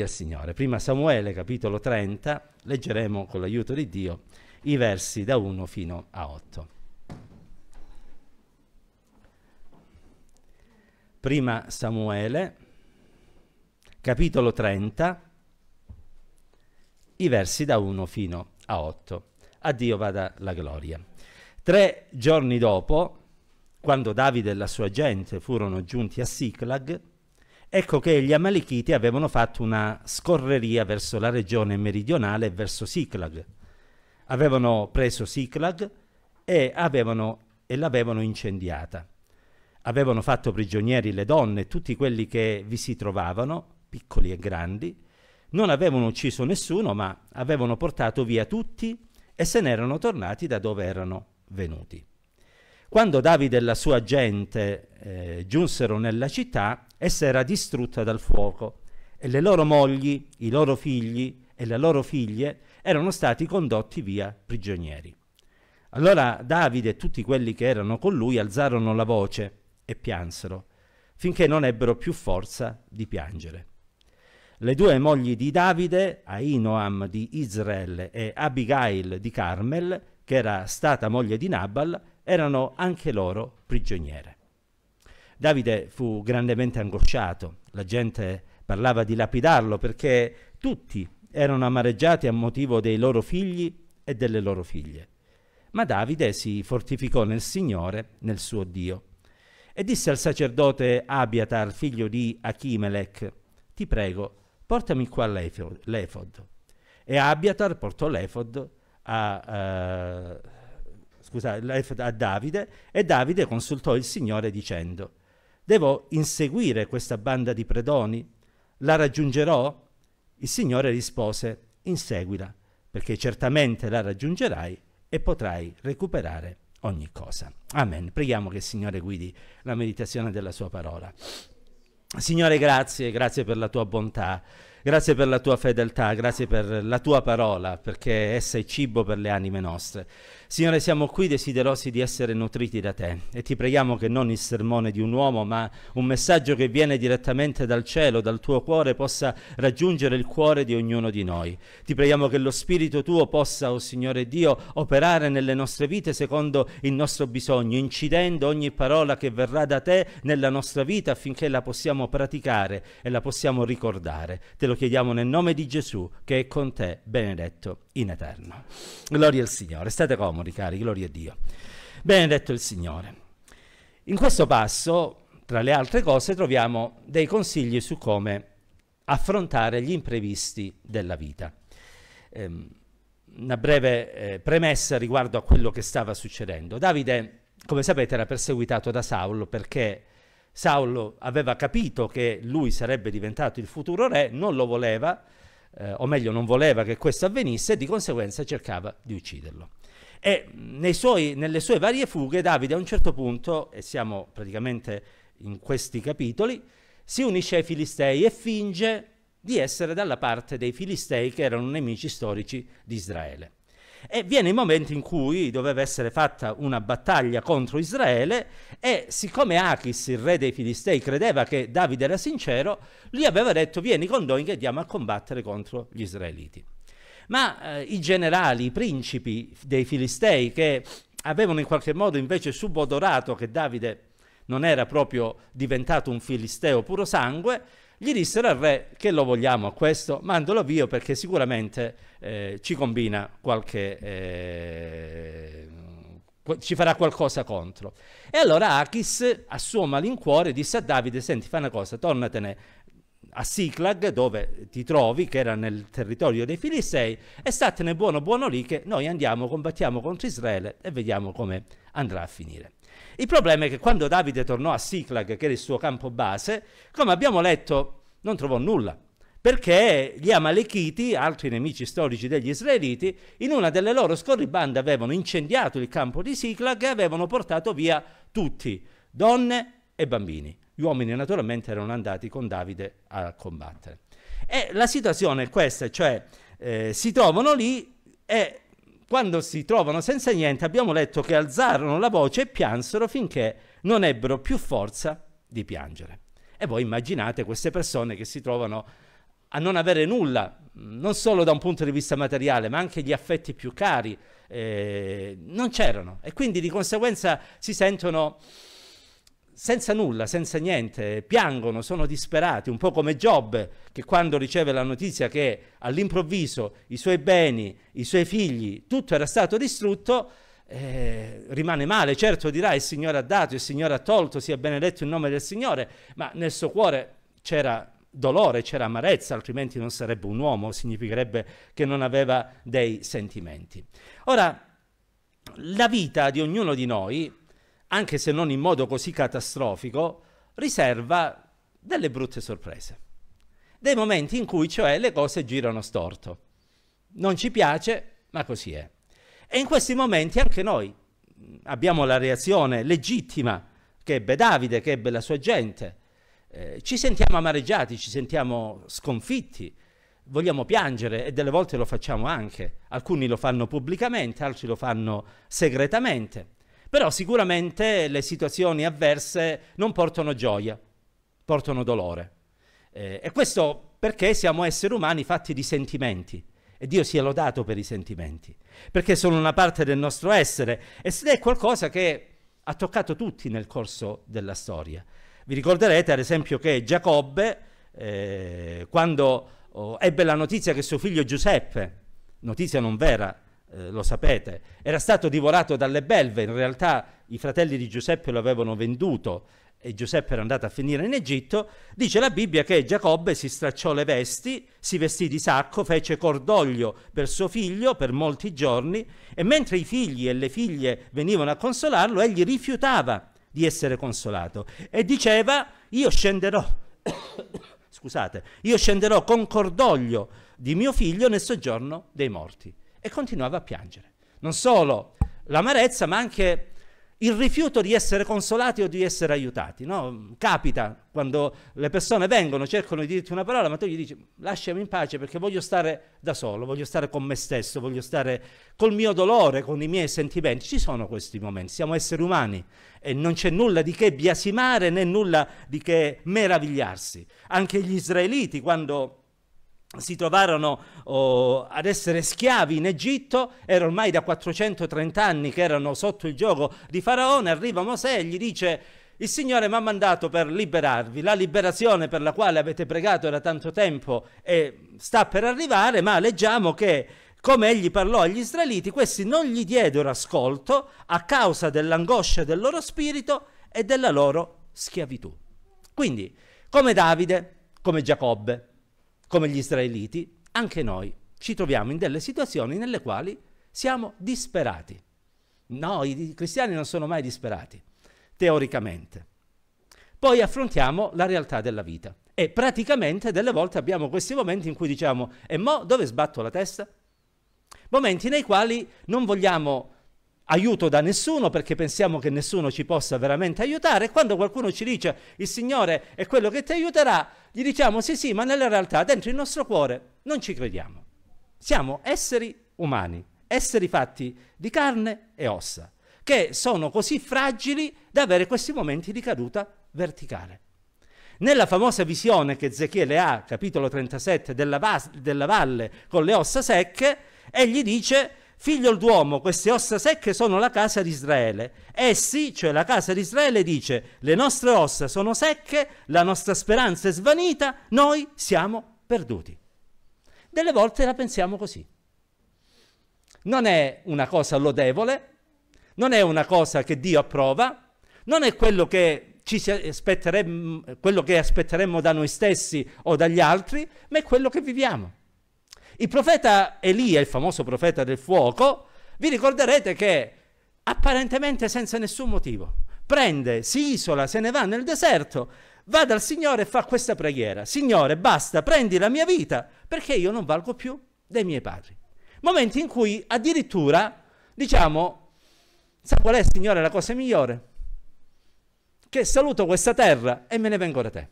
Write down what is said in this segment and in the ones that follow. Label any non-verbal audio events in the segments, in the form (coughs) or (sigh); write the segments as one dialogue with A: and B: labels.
A: al Signore. Prima Samuele, capitolo 30, leggeremo con l'aiuto di Dio i versi da 1 fino a 8. Prima Samuele, capitolo 30, i versi da 1 fino a 8. A Dio vada la gloria. Tre giorni dopo, quando Davide e la sua gente furono giunti a Siclag, Ecco che gli Amalekiti avevano fatto una scorreria verso la regione meridionale, verso Siclag. Avevano preso Siclag e, avevano, e l'avevano incendiata. Avevano fatto prigionieri le donne, tutti quelli che vi si trovavano, piccoli e grandi. Non avevano ucciso nessuno, ma avevano portato via tutti e se n'erano tornati da dove erano venuti. Quando Davide e la sua gente eh, giunsero nella città, Essa era distrutta dal fuoco e le loro mogli, i loro figli e le loro figlie erano stati condotti via prigionieri. Allora Davide e tutti quelli che erano con lui alzarono la voce e piansero, finché non ebbero più forza di piangere. Le due mogli di Davide, Ainoam di Israel e Abigail di Carmel, che era stata moglie di Nabal, erano anche loro prigioniere. Davide fu grandemente angosciato, la gente parlava di lapidarlo perché tutti erano amareggiati a motivo dei loro figli e delle loro figlie. Ma Davide si fortificò nel Signore, nel suo Dio, e disse al sacerdote Abiatar, figlio di Achimelech, ti prego, portami qua l'efod. E Abiatar portò l'efod a, uh, scusa, l'efod a Davide e Davide consultò il Signore dicendo, Devo inseguire questa banda di predoni? La raggiungerò? Il Signore rispose, inseguila, perché certamente la raggiungerai e potrai recuperare ogni cosa. Amen. Preghiamo che il Signore guidi la meditazione della sua parola. Signore, grazie, grazie per la tua bontà. Grazie per la tua fedeltà, grazie per la tua parola, perché essa è cibo per le anime nostre. Signore, siamo qui desiderosi di essere nutriti da te e ti preghiamo che non il sermone di un uomo, ma un messaggio che viene direttamente dal cielo, dal tuo cuore, possa raggiungere il cuore di ognuno di noi. Ti preghiamo che lo Spirito tuo possa, o oh Signore Dio, operare nelle nostre vite secondo il nostro bisogno, incidendo ogni parola che verrà da te nella nostra vita affinché la possiamo praticare e la possiamo ricordare. Te lo chiediamo nel nome di Gesù che è con te, benedetto in eterno. Gloria al Signore, state comodi cari, gloria a Dio. Benedetto il Signore. In questo passo, tra le altre cose, troviamo dei consigli su come affrontare gli imprevisti della vita. Ehm, una breve eh, premessa riguardo a quello che stava succedendo. Davide, come sapete, era perseguitato da Saulo perché Saulo aveva capito che lui sarebbe diventato il futuro re, non lo voleva, eh, o meglio non voleva che questo avvenisse, e di conseguenza cercava di ucciderlo. E suoi, nelle sue varie fughe Davide a un certo punto, e siamo praticamente in questi capitoli, si unisce ai Filistei e finge di essere dalla parte dei Filistei che erano nemici storici di Israele e viene il momento in cui doveva essere fatta una battaglia contro Israele e siccome Achis, il re dei Filistei, credeva che Davide era sincero, gli aveva detto vieni con noi che andiamo a combattere contro gli israeliti. Ma eh, i generali, i principi dei Filistei che avevano in qualche modo invece subodorato che Davide non era proprio diventato un filisteo puro sangue, gli dissero al eh, re che lo vogliamo a questo, mandalo via perché sicuramente eh, ci combina qualche... Eh, ci farà qualcosa contro. E allora Achis, a suo malincuore, disse a Davide, senti, fai una cosa, tornatene a Siclag, dove ti trovi, che era nel territorio dei Filistei, e statene buono buono lì che noi andiamo, combattiamo contro Israele e vediamo come andrà a finire. Il problema è che quando Davide tornò a Siclag, che era il suo campo base, come abbiamo letto, non trovò nulla perché gli Amalechiti, altri nemici storici degli Israeliti, in una delle loro scorribande avevano incendiato il campo di Siclag e avevano portato via tutti, donne e bambini. Gli uomini naturalmente erano andati con Davide a combattere. E la situazione è questa, cioè eh, si trovano lì e quando si trovano senza niente, abbiamo letto che alzarono la voce e piansero finché non ebbero più forza di piangere. E voi immaginate queste persone che si trovano a non avere nulla, non solo da un punto di vista materiale, ma anche gli affetti più cari, eh, non c'erano e quindi di conseguenza si sentono senza nulla, senza niente, piangono, sono disperati, un po' come Giobbe che quando riceve la notizia che all'improvviso i suoi beni, i suoi figli, tutto era stato distrutto, eh, rimane male, certo dirà il Signore ha dato, il Signore ha tolto, sia benedetto il nome del Signore, ma nel suo cuore c'era dolore, c'era amarezza, altrimenti non sarebbe un uomo, significherebbe che non aveva dei sentimenti. Ora, la vita di ognuno di noi anche se non in modo così catastrofico, riserva delle brutte sorprese. Dei momenti in cui cioè le cose girano storto. Non ci piace, ma così è. E in questi momenti anche noi abbiamo la reazione legittima che ebbe Davide, che ebbe la sua gente. Eh, ci sentiamo amareggiati, ci sentiamo sconfitti, vogliamo piangere e delle volte lo facciamo anche. Alcuni lo fanno pubblicamente, altri lo fanno segretamente. Però sicuramente le situazioni avverse non portano gioia, portano dolore. Eh, e questo perché siamo esseri umani fatti di sentimenti. E Dio sia lodato per i sentimenti, perché sono una parte del nostro essere ed è qualcosa che ha toccato tutti nel corso della storia. Vi ricorderete ad esempio che Giacobbe, eh, quando oh, ebbe la notizia che suo figlio Giuseppe, notizia non vera, eh, lo sapete, era stato divorato dalle belve, in realtà i fratelli di Giuseppe lo avevano venduto e Giuseppe era andato a finire in Egitto, dice la Bibbia che Giacobbe si stracciò le vesti, si vestì di sacco, fece cordoglio per suo figlio per molti giorni e mentre i figli e le figlie venivano a consolarlo, egli rifiutava di essere consolato e diceva io scenderò, (coughs) scusate, io scenderò con cordoglio di mio figlio nel soggiorno dei morti e continuava a piangere. Non solo l'amarezza, ma anche il rifiuto di essere consolati o di essere aiutati. No? Capita quando le persone vengono, cercano di dirti una parola, ma tu gli dici lasciami in pace perché voglio stare da solo, voglio stare con me stesso, voglio stare col mio dolore, con i miei sentimenti. Ci sono questi momenti, siamo esseri umani e non c'è nulla di che biasimare né nulla di che meravigliarsi. Anche gli israeliti quando si trovarono oh, ad essere schiavi in Egitto, era ormai da 430 anni che erano sotto il gioco di Faraone, arriva Mosè e gli dice il Signore mi ha mandato per liberarvi, la liberazione per la quale avete pregato da tanto tempo e sta per arrivare, ma leggiamo che come egli parlò agli israeliti, questi non gli diedero ascolto a causa dell'angoscia del loro spirito e della loro schiavitù. Quindi, come Davide, come Giacobbe, come gli israeliti, anche noi ci troviamo in delle situazioni nelle quali siamo disperati. No, i cristiani non sono mai disperati, teoricamente. Poi affrontiamo la realtà della vita e praticamente delle volte abbiamo questi momenti in cui diciamo e mo dove sbatto la testa? Momenti nei quali non vogliamo aiuto da nessuno perché pensiamo che nessuno ci possa veramente aiutare e quando qualcuno ci dice il Signore è quello che ti aiuterà, gli diciamo sì sì, ma nella realtà dentro il nostro cuore non ci crediamo. Siamo esseri umani, esseri fatti di carne e ossa, che sono così fragili da avere questi momenti di caduta verticale. Nella famosa visione che Ezechiele ha, capitolo 37, della, vas- della valle con le ossa secche, egli dice Figlio d'uomo, queste ossa secche sono la casa di Israele. Essi, eh cioè la casa di Israele, dice: Le nostre ossa sono secche, la nostra speranza è svanita, noi siamo perduti. Delle volte la pensiamo così. Non è una cosa lodevole, non è una cosa che Dio approva, non è quello che, ci quello che aspetteremmo da noi stessi o dagli altri, ma è quello che viviamo. Il profeta Elia, il famoso profeta del fuoco, vi ricorderete che apparentemente senza nessun motivo prende, si isola, se ne va nel deserto, va dal Signore e fa questa preghiera. Signore, basta, prendi la mia vita perché io non valgo più dei miei padri. Momenti in cui addirittura diciamo, sa qual è Signore la cosa migliore? Che saluto questa terra e me ne vengo da te.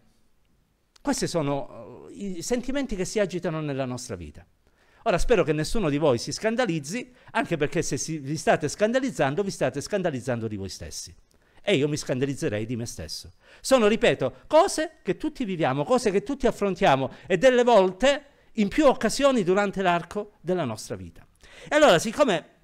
A: Questi sono uh, i sentimenti che si agitano nella nostra vita. Ora spero che nessuno di voi si scandalizzi, anche perché se si, vi state scandalizzando, vi state scandalizzando di voi stessi. E io mi scandalizzerei di me stesso. Sono, ripeto, cose che tutti viviamo, cose che tutti affrontiamo e delle volte in più occasioni durante l'arco della nostra vita. E allora, siccome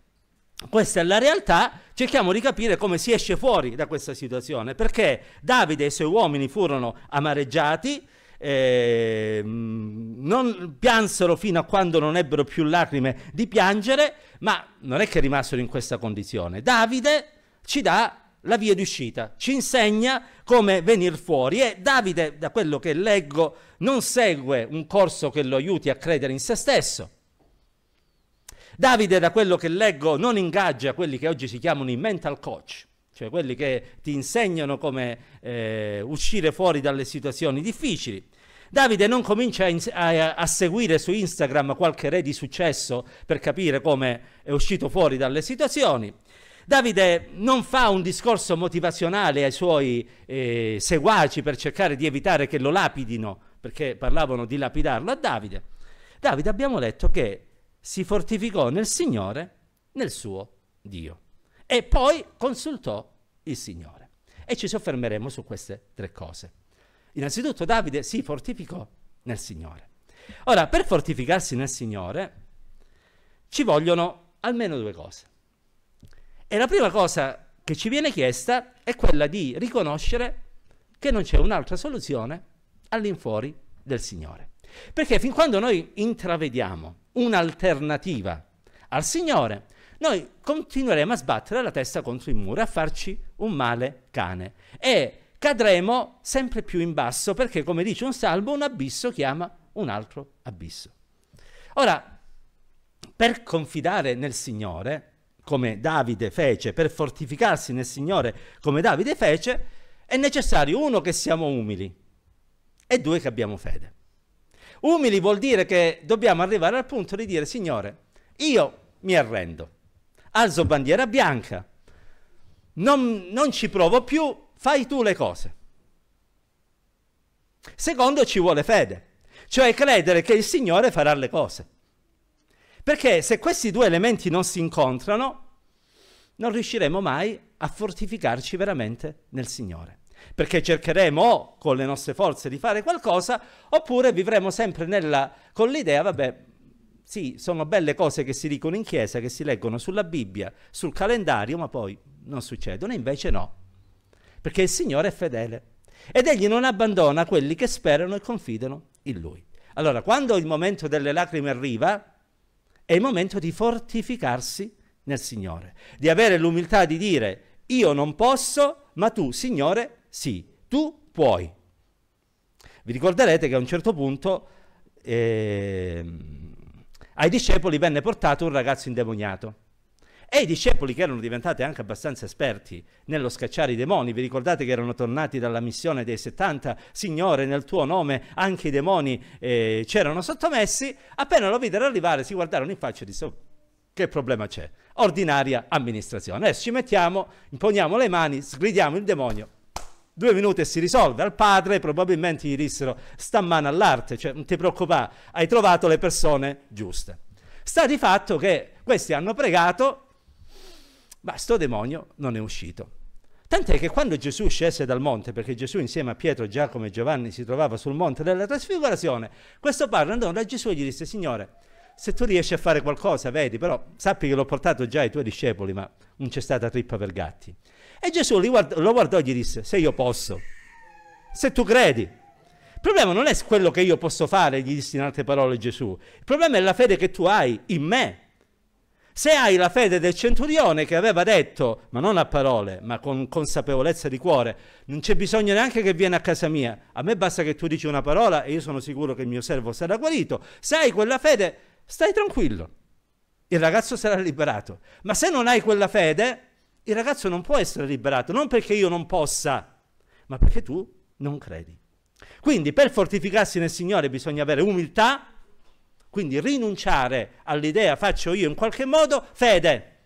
A: questa è la realtà, cerchiamo di capire come si esce fuori da questa situazione, perché Davide e i suoi uomini furono amareggiati, eh, non piansero fino a quando non ebbero più lacrime di piangere, ma non è che rimasero in questa condizione. Davide ci dà la via d'uscita, ci insegna come venire fuori e Davide, da quello che leggo, non segue un corso che lo aiuti a credere in se stesso. Davide, da quello che leggo, non ingaggia quelli che oggi si chiamano i mental coach, cioè quelli che ti insegnano come eh, uscire fuori dalle situazioni difficili. Davide non comincia a, a, seguire su Instagram qualche re di successo per capire come è uscito fuori dalle situazioni. Davide non fa un discorso motivazionale ai suoi eh, seguaci per cercare di evitare che lo lapidino, perché parlavano di lapidarlo a Davide. Davide abbiamo letto che si fortificò nel Signore, nel suo Dio. E poi consultò il Signore. E ci soffermeremo su queste tre cose. Innanzitutto Davide si fortificò nel Signore. Ora, per fortificarsi nel Signore ci vogliono almeno due cose. E la prima cosa che ci viene chiesta è quella di riconoscere che non c'è un'altra soluzione all'infuori del Signore. Perché fin quando noi intravediamo un'alternativa al Signore, noi continueremo a sbattere la testa contro il muro, a farci un male cane. E cadremo sempre più in basso perché, come dice un salmo, un abisso chiama un altro abisso. Ora, per confidare nel Signore, come Davide fece, per fortificarsi nel Signore, come Davide fece, è necessario uno che siamo umili e due che abbiamo fede. Umili vuol dire che dobbiamo arrivare al punto di dire, Signore, io mi arrendo, alzo bandiera bianca, non, non ci provo più, fai tu le cose. Secondo ci vuole fede, cioè credere che il Signore farà le cose. Perché se questi due elementi non si incontrano, non riusciremo mai a fortificarci veramente nel Signore. Perché cercheremo o con le nostre forze di fare qualcosa, oppure vivremo sempre nella, con l'idea, vabbè, sì, sono belle cose che si dicono in chiesa, che si leggono sulla Bibbia, sul calendario, ma poi non succedono. Invece no, perché il Signore è fedele ed egli non abbandona quelli che sperano e confidano in lui. Allora, quando il momento delle lacrime arriva, è il momento di fortificarsi nel Signore, di avere l'umiltà di dire io non posso, ma tu, Signore, sì, tu puoi. Vi ricorderete che a un certo punto eh, ai discepoli venne portato un ragazzo indemoniato e i discepoli che erano diventati anche abbastanza esperti nello scacciare i demoni, vi ricordate che erano tornati dalla missione dei 70, Signore nel tuo nome anche i demoni eh, c'erano sottomessi, appena lo videro arrivare si guardarono in faccia e dissero che problema c'è? Ordinaria amministrazione. Adesso ci mettiamo, imponiamo le mani, sgridiamo il demonio, Due minuti e si risolve. Al padre probabilmente gli dissero sta mano all'arte, cioè non ti preoccupare, hai trovato le persone giuste. Sta di fatto che questi hanno pregato, ma sto demonio non è uscito. Tant'è che quando Gesù scese dal monte, perché Gesù insieme a Pietro, Giacomo e Giovanni si trovava sul monte della trasfigurazione, questo padre andò da Gesù e gli disse, Signore, se tu riesci a fare qualcosa, vedi, però sappi che l'ho portato già ai tuoi discepoli, ma non c'è stata trippa per gatti. E Gesù guard- lo guardò e gli disse, se io posso, se tu credi. Il problema non è quello che io posso fare, gli disse in altre parole Gesù, il problema è la fede che tu hai in me. Se hai la fede del centurione che aveva detto, ma non a parole, ma con consapevolezza di cuore, non c'è bisogno neanche che vieni a casa mia, a me basta che tu dici una parola e io sono sicuro che il mio servo sarà guarito, se hai quella fede, stai tranquillo, il ragazzo sarà liberato. Ma se non hai quella fede, il ragazzo non può essere liberato, non perché io non possa, ma perché tu non credi. Quindi per fortificarsi nel Signore bisogna avere umiltà, quindi rinunciare all'idea faccio io in qualche modo, fede,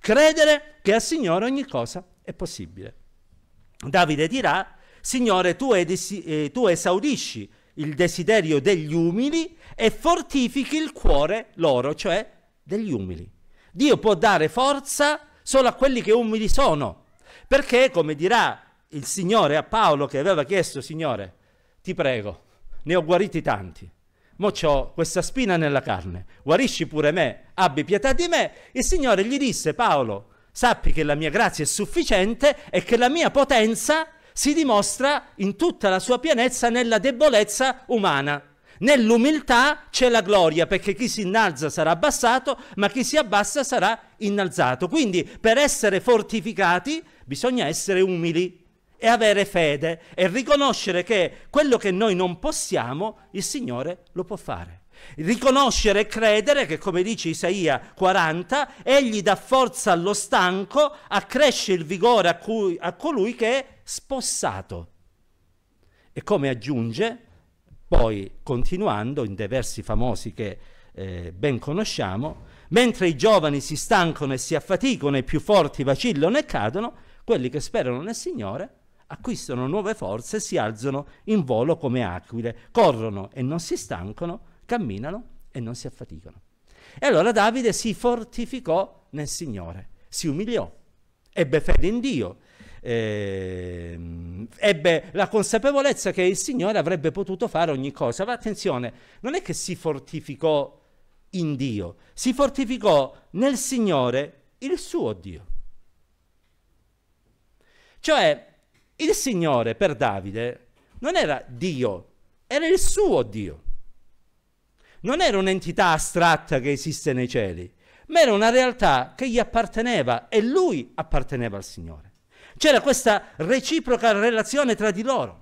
A: credere che al Signore ogni cosa è possibile. Davide dirà, Signore, tu, edisi, eh, tu esaudisci il desiderio degli umili e fortifichi il cuore loro, cioè degli umili. Dio può dare forza solo a quelli che umili sono, perché come dirà il Signore a Paolo che aveva chiesto, Signore, ti prego, ne ho guariti tanti, mo ho questa spina nella carne, guarisci pure me, abbi pietà di me. Il Signore gli disse, Paolo, sappi che la mia grazia è sufficiente e che la mia potenza si dimostra in tutta la sua pienezza nella debolezza umana. Nell'umiltà c'è la gloria, perché chi si innalza sarà abbassato, ma chi si abbassa sarà innalzato. Quindi per essere fortificati bisogna essere umili e avere fede e riconoscere che quello che noi non possiamo, il Signore lo può fare. Riconoscere e credere che, come dice Isaia 40, egli dà forza allo stanco, accresce il vigore a, cui, a colui che è spossato. E come aggiunge, poi continuando in dei versi famosi che eh, ben conosciamo, mentre i giovani si stancano e si affaticano, i più forti vacillano e cadono, quelli che sperano nel Signore acquistano nuove forze e si alzano in volo come aquile, corrono e non si stancano, camminano e non si affaticano. E allora Davide si fortificò nel Signore, si umiliò, ebbe fede in Dio, eh, ebbe la consapevolezza che il Signore avrebbe potuto fare ogni cosa. Ma attenzione, non è che si fortificò in Dio, si fortificò nel Signore il suo Dio. Cioè, il Signore per Davide non era Dio, era il suo Dio. Non era un'entità astratta che esiste nei cieli, ma era una realtà che gli apparteneva e lui apparteneva al Signore. C'era questa reciproca relazione tra di loro.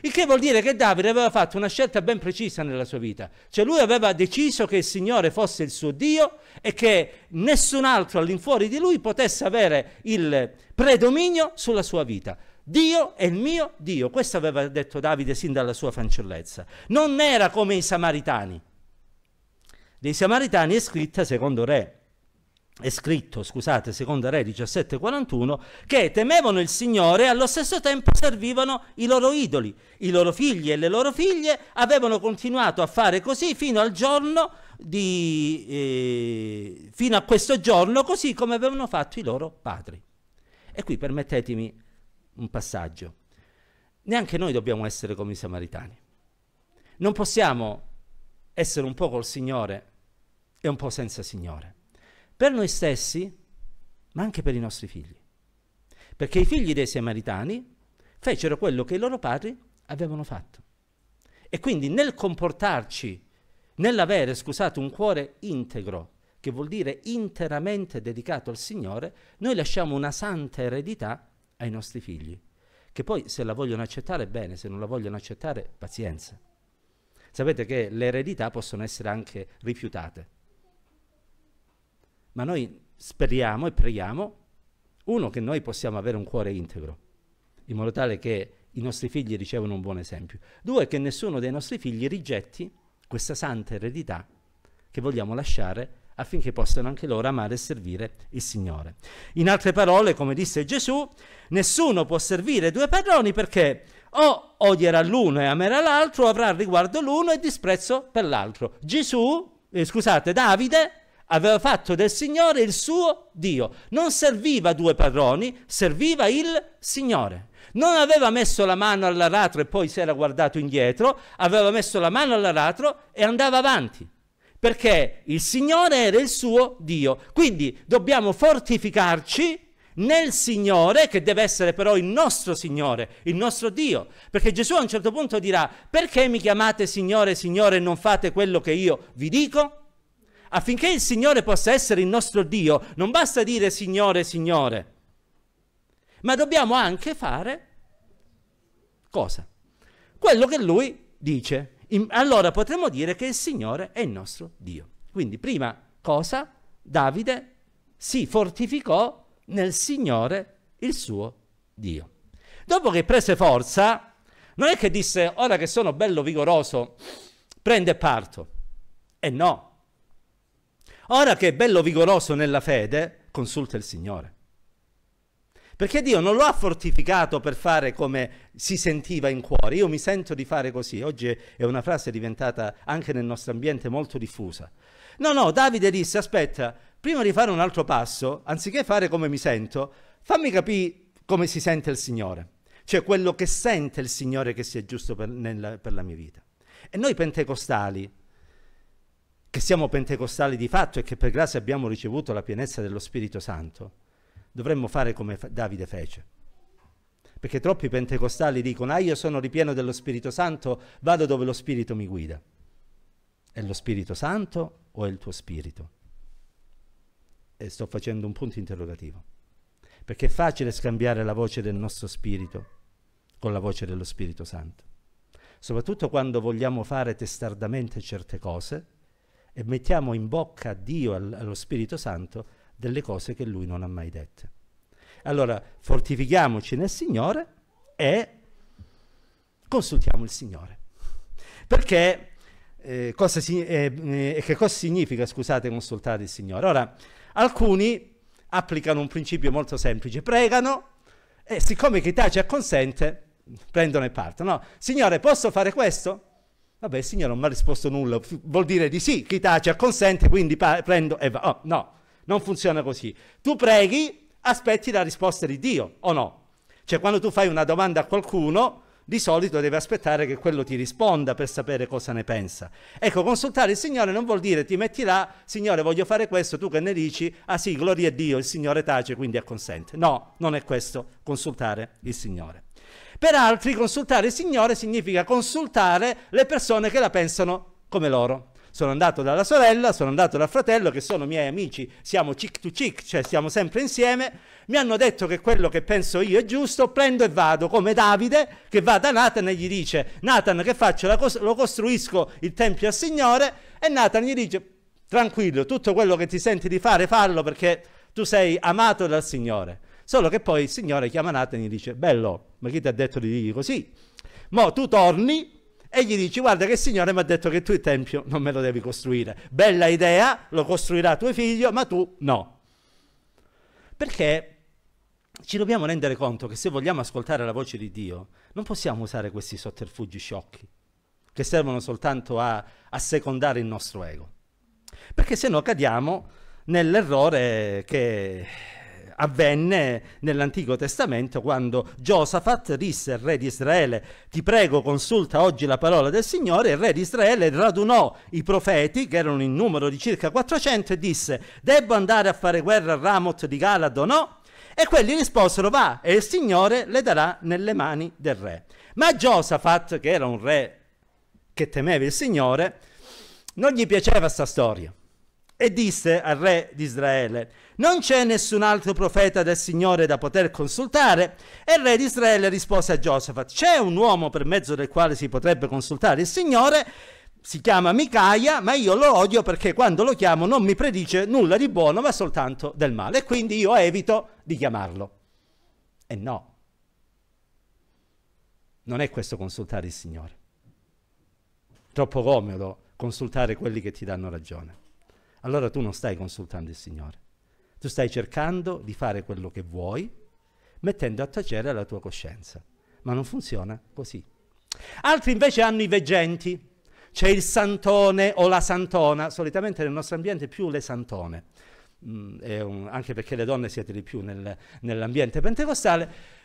A: Il che vuol dire che Davide aveva fatto una scelta ben precisa nella sua vita, cioè lui aveva deciso che il Signore fosse il suo Dio e che nessun altro all'infuori di lui potesse avere il predominio sulla sua vita. Dio è il mio Dio. Questo aveva detto Davide sin dalla sua fanciullezza. Non era come i samaritani. Dei samaritani è scritta secondo re. È scritto, scusate, secondo Re 17:41, che temevano il Signore e allo stesso tempo servivano i loro idoli. I loro figli e le loro figlie avevano continuato a fare così fino al giorno di, eh, fino a questo giorno, così come avevano fatto i loro padri. E qui permettetemi un passaggio. Neanche noi dobbiamo essere come i samaritani. Non possiamo essere un po' col Signore e un po' senza Signore. Per noi stessi, ma anche per i nostri figli. Perché i figli dei samaritani fecero quello che i loro padri avevano fatto. E quindi nel comportarci, nell'avere, scusate, un cuore integro, che vuol dire interamente dedicato al Signore, noi lasciamo una santa eredità ai nostri figli, che poi se la vogliono accettare bene, se non la vogliono accettare pazienza. Sapete che le eredità possono essere anche rifiutate, ma noi speriamo e preghiamo, uno, che noi possiamo avere un cuore integro, in modo tale che i nostri figli ricevano un buon esempio, due, che nessuno dei nostri figli rigetti questa santa eredità che vogliamo lasciare affinché possano anche loro amare e servire il Signore. In altre parole, come disse Gesù, nessuno può servire due padroni perché o odierà l'uno e amerà l'altro, o avrà riguardo l'uno e disprezzo per l'altro. Gesù, eh, scusate, Davide aveva fatto del Signore il suo Dio. Non serviva due padroni, serviva il Signore. Non aveva messo la mano all'aratro e poi si era guardato indietro, aveva messo la mano all'aratro e andava avanti perché il Signore era il suo Dio. Quindi dobbiamo fortificarci nel Signore, che deve essere però il nostro Signore, il nostro Dio. Perché Gesù a un certo punto dirà, perché mi chiamate Signore, Signore e non fate quello che io vi dico? Affinché il Signore possa essere il nostro Dio, non basta dire Signore, Signore, ma dobbiamo anche fare cosa? Quello che Lui dice allora potremmo dire che il Signore è il nostro Dio. Quindi prima cosa, Davide si fortificò nel Signore, il suo Dio. Dopo che prese forza, non è che disse, ora che sono bello vigoroso, prende parto. E eh no. Ora che è bello vigoroso nella fede, consulta il Signore. Perché Dio non lo ha fortificato per fare come si sentiva in cuore. Io mi sento di fare così. Oggi è una frase diventata anche nel nostro ambiente molto diffusa. No, no, Davide disse, aspetta, prima di fare un altro passo, anziché fare come mi sento, fammi capire come si sente il Signore. Cioè quello che sente il Signore che sia giusto per, nella, per la mia vita. E noi pentecostali, che siamo pentecostali di fatto e che per grazia abbiamo ricevuto la pienezza dello Spirito Santo, Dovremmo fare come Davide fece. Perché troppi pentecostali dicono, ah io sono ripieno dello Spirito Santo, vado dove lo Spirito mi guida. È lo Spirito Santo o è il tuo Spirito? E sto facendo un punto interrogativo. Perché è facile scambiare la voce del nostro Spirito con la voce dello Spirito Santo soprattutto quando vogliamo fare testardamente certe cose, e mettiamo in bocca a Dio, allo Spirito Santo, delle cose che lui non ha mai dette. Allora, fortifichiamoci nel Signore e consultiamo il Signore. Perché eh, cosa si, eh, eh, che cosa significa, scusate, consultare il Signore? Ora, alcuni applicano un principio molto semplice, pregano e siccome chi tace acconsente, prendono e partono. No, Signore, posso fare questo? Vabbè, il Signore non mi ha risposto nulla, vuol dire di sì, chi tace acconsente, quindi prendo e va. Oh, no, non funziona così. Tu preghi, aspetti la risposta di Dio, o no? Cioè quando tu fai una domanda a qualcuno, di solito devi aspettare che quello ti risponda per sapere cosa ne pensa. Ecco, consultare il Signore non vuol dire ti metti là, Signore voglio fare questo, tu che ne dici? Ah sì, gloria a Dio, il Signore tace, quindi acconsente. No, non è questo consultare il Signore. Per altri consultare il Signore significa consultare le persone che la pensano come loro sono andato dalla sorella, sono andato dal fratello, che sono miei amici, siamo chic to chic, cioè siamo sempre insieme, mi hanno detto che quello che penso io è giusto, prendo e vado, come Davide che va da Nathan e gli dice, Nathan che faccio? lo costruisco il Tempio al Signore, e Nathan gli dice, tranquillo, tutto quello che ti senti di fare, fallo perché tu sei amato dal Signore. Solo che poi il Signore chiama Nathan e gli dice, bello, ma chi ti ha detto di dirgli così? Mo tu torni e gli dici guarda che il Signore mi ha detto che tu il Tempio non me lo devi costruire. Bella idea, lo costruirà tuo figlio, ma tu no. Perché ci dobbiamo rendere conto che se vogliamo ascoltare la voce di Dio, non possiamo usare questi sotterfugi sciocchi che servono soltanto a, a secondare il nostro ego. Perché se no cadiamo nell'errore che avvenne nell'Antico Testamento quando Giosafat disse al re di Israele ti prego consulta oggi la parola del Signore il re di Israele radunò i profeti che erano in numero di circa 400 e disse debbo andare a fare guerra a Ramoth di Galad o no? E quelli risposero va e il Signore le darà nelle mani del re. Ma Giosafat che era un re che temeva il Signore non gli piaceva questa storia e disse al re di Israele, non c'è nessun altro profeta del Signore da poter consultare? E il re di Israele rispose a Giosafat, c'è un uomo per mezzo del quale si potrebbe consultare il Signore, si chiama Micaia, ma io lo odio perché quando lo chiamo non mi predice nulla di buono, ma soltanto del male, e quindi io evito di chiamarlo. E no, non è questo consultare il Signore. Troppo comodo consultare quelli che ti danno ragione allora tu non stai consultando il Signore. Tu stai cercando di fare quello che vuoi, mettendo a tacere la tua coscienza. Ma non funziona così. Altri invece hanno i veggenti. C'è il santone o la santona, solitamente nel nostro ambiente più le santone, mm, un, anche perché le donne siete di più nel, nell'ambiente pentecostale.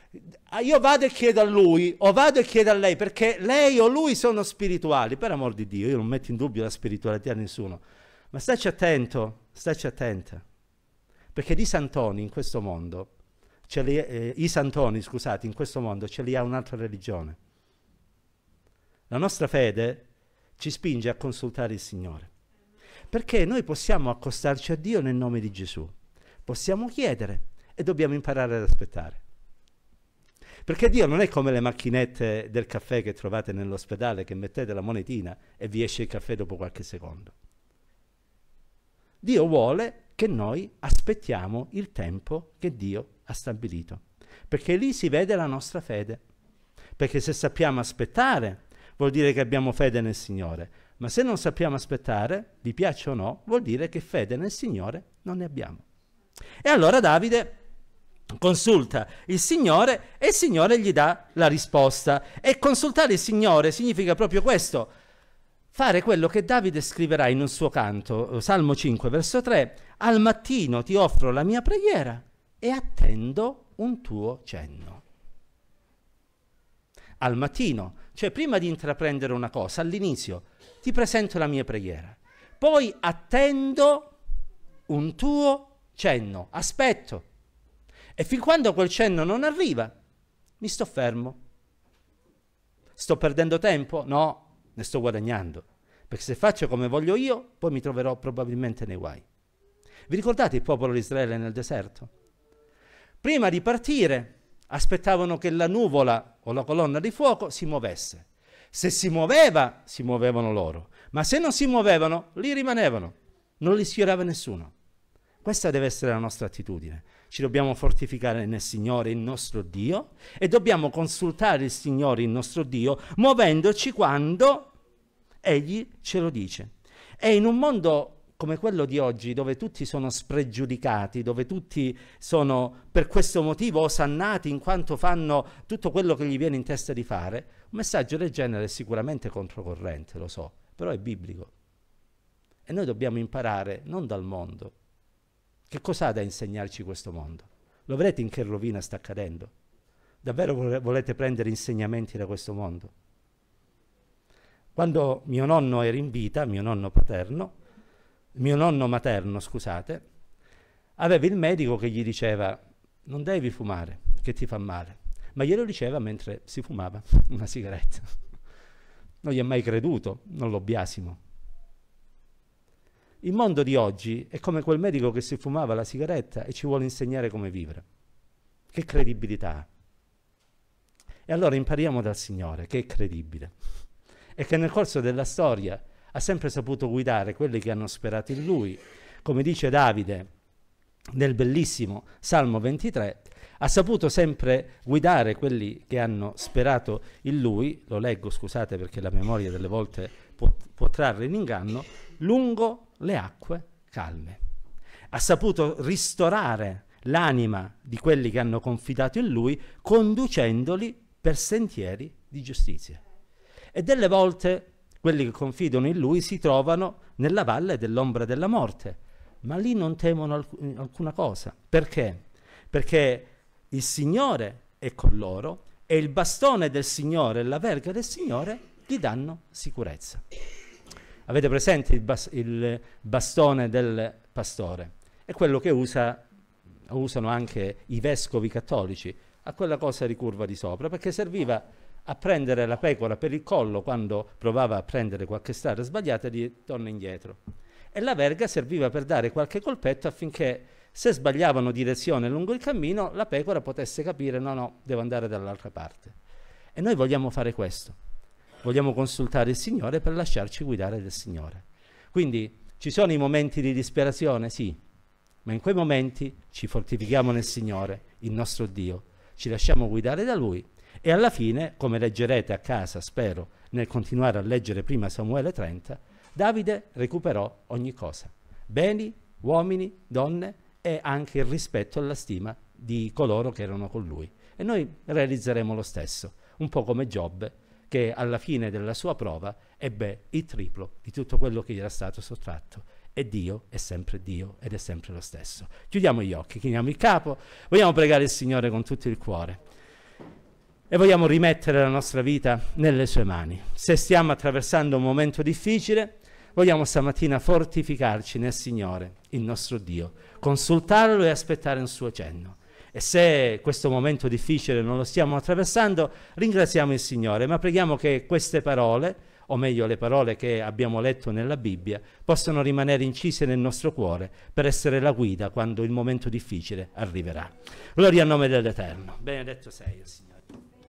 A: Ah, io vado e chiedo a lui o vado e chiedo a lei perché lei o lui sono spirituali, per amor di Dio, io non metto in dubbio la spiritualità a nessuno, ma staci attento, staci attento, perché di Santoni in questo mondo, li, eh, i Santoni, scusate, in questo mondo ce li ha un'altra religione. La nostra fede ci spinge a consultare il Signore, perché noi possiamo accostarci a Dio nel nome di Gesù, possiamo chiedere e dobbiamo imparare ad aspettare. Perché Dio non è come le macchinette del caffè che trovate nell'ospedale che mettete la monetina e vi esce il caffè dopo qualche secondo. Dio vuole che noi aspettiamo il tempo che Dio ha stabilito, perché lì si vede la nostra fede. Perché se sappiamo aspettare, vuol dire che abbiamo fede nel Signore, ma se non sappiamo aspettare, vi piace o no, vuol dire che fede nel Signore non ne abbiamo. E allora Davide consulta il Signore e il Signore gli dà la risposta. E consultare il Signore significa proprio questo, fare quello che Davide scriverà in un suo canto, eh, Salmo 5, verso 3, al mattino ti offro la mia preghiera e attendo un tuo cenno. Al mattino, cioè prima di intraprendere una cosa, all'inizio ti presento la mia preghiera, poi attendo un tuo cenno, aspetto. E fin quando quel cenno non arriva, mi sto fermo. Sto perdendo tempo? No, ne sto guadagnando, perché se faccio come voglio io, poi mi troverò probabilmente nei guai. Vi ricordate il popolo di Israele nel deserto? Prima di partire aspettavano che la nuvola o la colonna di fuoco si muovesse. Se si muoveva, si muovevano loro, ma se non si muovevano, lì rimanevano, non li sfiorava nessuno. Questa deve essere la nostra attitudine. Ci dobbiamo fortificare nel Signore, il nostro Dio, e dobbiamo consultare il Signore, il nostro Dio, muovendoci quando Egli ce lo dice. E in un mondo come quello di oggi, dove tutti sono spregiudicati, dove tutti sono per questo motivo osannati in quanto fanno tutto quello che gli viene in testa di fare, un messaggio del genere è sicuramente controcorrente, lo so, però è biblico. E noi dobbiamo imparare non dal mondo, che cosa ha da insegnarci questo mondo? Lo vedete in che rovina sta accadendo? Davvero volete prendere insegnamenti da questo mondo? Quando mio nonno era in vita, mio nonno paterno, mio nonno materno, scusate, aveva il medico che gli diceva non devi fumare, che ti fa male, ma glielo diceva mentre si fumava (laughs) una sigaretta. Non gli è mai creduto, non lo biasimo, il mondo di oggi è come quel medico che si fumava la sigaretta e ci vuole insegnare come vivere. Che credibilità E allora impariamo dal Signore, che è credibile, e che nel corso della storia ha sempre saputo guidare quelli che hanno sperato in Lui. Come dice Davide nel bellissimo Salmo 23, ha saputo sempre guidare quelli che hanno sperato in Lui, lo leggo scusate perché la memoria delle volte può, può trarre in inganno, lungo le acque calme. Ha saputo ristorare l'anima di quelli che hanno confidato in lui, conducendoli per sentieri di giustizia. E delle volte quelli che confidano in lui si trovano nella valle dell'ombra della morte, ma lì non temono alc- alcuna cosa. Perché? Perché il Signore è con loro e il bastone del Signore e la verga del Signore gli danno sicurezza. Avete presente il, bas il bastone del pastore? È quello che usa, usano anche i vescovi cattolici, a quella cosa ricurva di sopra, perché serviva a prendere la pecora per il collo quando provava a prendere qualche strada sbagliata e di torna indietro. E la verga serviva per dare qualche colpetto affinché se sbagliavano direzione lungo il cammino la pecora potesse capire no no, devo andare dall'altra parte. E noi vogliamo fare questo vogliamo consultare il Signore per lasciarci guidare dal Signore. Quindi ci sono i momenti di disperazione? Sì, ma in quei momenti ci fortifichiamo nel Signore, il nostro Dio, ci lasciamo guidare da Lui e alla fine, come leggerete a casa, spero, nel continuare a leggere prima Samuele 30, Davide recuperò ogni cosa, beni, uomini, donne e anche il rispetto e la stima di coloro che erano con lui. E noi realizzeremo lo stesso, un po' come Giobbe che alla fine della sua prova ebbe il triplo di tutto quello che gli era stato sottratto. E Dio è sempre Dio ed è sempre lo stesso. Chiudiamo gli occhi, chiniamo il capo, vogliamo pregare il Signore con tutto il cuore e vogliamo rimettere la nostra vita nelle sue mani. Se stiamo attraversando un momento difficile, vogliamo stamattina fortificarci nel Signore, il nostro Dio, consultarlo e aspettare un suo cenno. E se questo momento difficile non lo stiamo attraversando, ringraziamo il Signore, ma preghiamo che queste parole, o meglio le parole che abbiamo letto nella Bibbia, possano rimanere incise nel nostro cuore per essere la guida quando il momento difficile arriverà. Gloria al nome dell'Eterno. Benedetto sei, Signore.